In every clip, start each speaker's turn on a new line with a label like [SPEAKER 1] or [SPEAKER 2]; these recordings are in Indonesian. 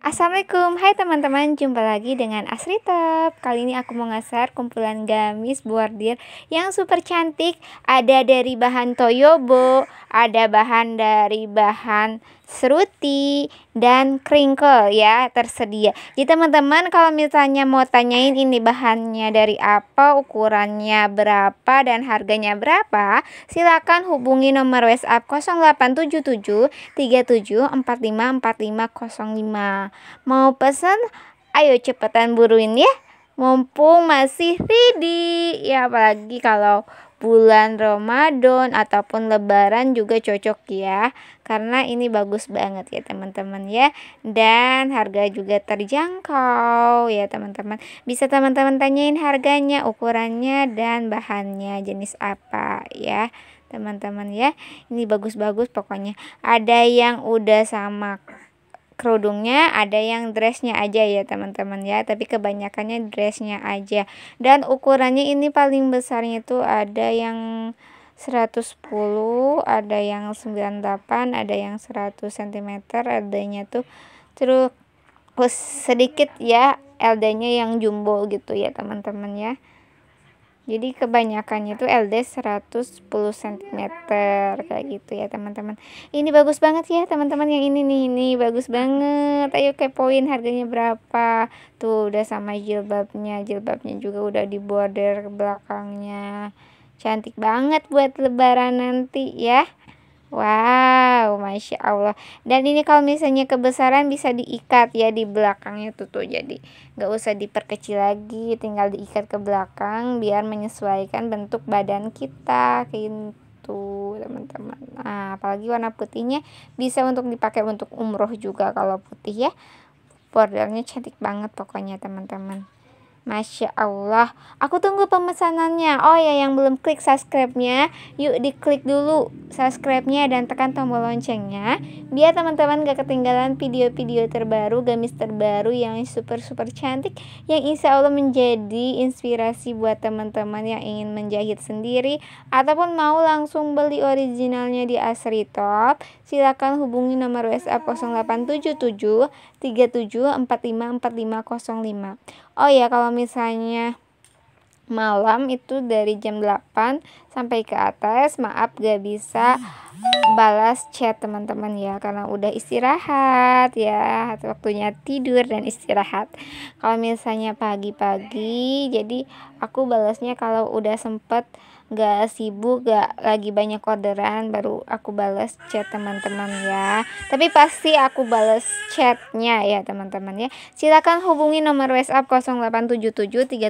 [SPEAKER 1] Assalamualaikum, hai teman-teman, jumpa lagi dengan Asri Top Kali ini aku mau ngasih kumpulan gamis bordir yang super cantik Ada dari bahan toyobo, ada bahan dari bahan Seruti dan Crinkle ya tersedia. Jadi teman-teman kalau misalnya mau tanyain ini bahannya dari apa, ukurannya berapa, dan harganya berapa, silakan hubungi nomor WhatsApp 0877 37 45 Mau pesan? Ayo cepetan buruin ya mumpung masih ready. Ya apalagi kalau bulan Ramadan ataupun lebaran juga cocok ya. Karena ini bagus banget ya teman-teman ya. Dan harga juga terjangkau ya teman-teman. Bisa teman-teman tanyain harganya, ukurannya dan bahannya jenis apa ya teman-teman ya. Ini bagus-bagus pokoknya. Ada yang udah sama kerudungnya, ada yang dressnya aja ya teman-teman ya. Tapi kebanyakannya dressnya aja. Dan ukurannya ini paling besarnya itu ada yang 110, ada yang 98, ada yang 100 cm, adanya tuh terus sedikit ya LD-nya yang jumbo gitu ya teman-teman ya jadi kebanyakannya itu LD 110 cm kayak gitu ya teman-teman ini bagus banget ya teman-teman yang ini nih ini bagus banget ayo kepoin harganya berapa tuh udah sama jilbabnya jilbabnya juga udah di border belakangnya cantik banget buat lebaran nanti ya Wow, masya Allah. Dan ini kalau misalnya kebesaran bisa diikat ya di belakangnya tuh tuh. Jadi nggak usah diperkecil lagi, tinggal diikat ke belakang biar menyesuaikan bentuk badan kita kintu teman-teman. Nah, apalagi warna putihnya bisa untuk dipakai untuk umroh juga kalau putih ya. Bordernya cantik banget pokoknya teman-teman. Masya Allah. Aku tunggu pemesanannya. Oh ya, yang belum klik subscribe-nya, yuk diklik dulu subscribe-nya dan tekan tombol loncengnya. Biar teman-teman gak ketinggalan video-video terbaru, gamis terbaru yang super-super cantik. Yang insya Allah menjadi inspirasi buat teman-teman yang ingin menjahit sendiri. Ataupun mau langsung beli originalnya di Asri Top. Silahkan hubungi nomor WhatsApp 0877 37454505 oh ya kalau misalnya malam itu dari jam 8 sampai ke atas maaf gak bisa ah. balas chat teman-teman ya karena udah istirahat ya waktunya tidur dan istirahat kalau misalnya pagi-pagi jadi aku balasnya kalau udah sempet gak sibuk gak lagi banyak orderan baru aku balas chat teman-teman ya tapi pasti aku balas chatnya ya teman-teman ya silakan hubungi nomor WhatsApp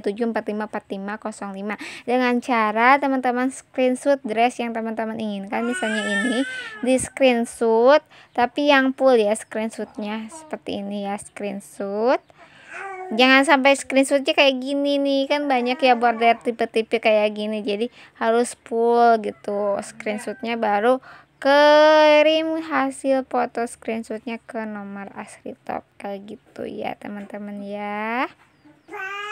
[SPEAKER 1] 087737454505 dengan cara teman-teman screenshot dress yang teman-teman inginkan misalnya ini di screenshot tapi yang full ya screenshotnya seperti ini ya screenshot jangan sampai screenshotnya kayak gini nih kan banyak ya border tipe-tipe kayak gini jadi harus full gitu screenshotnya baru kirim hasil foto screenshotnya ke nomor asli top kayak gitu ya teman-teman ya